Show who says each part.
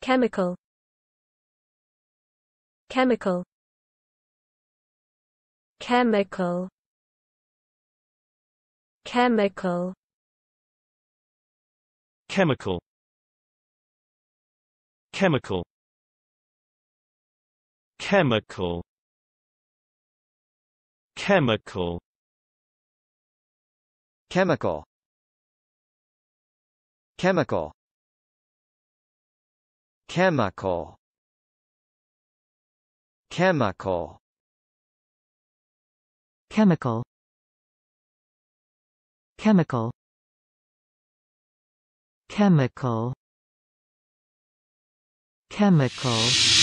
Speaker 1: chemical chemical chemical chemical chemical chemical chemical chemical chemical chemical Chemical Chemical Chemical Chemical Chemical Chemical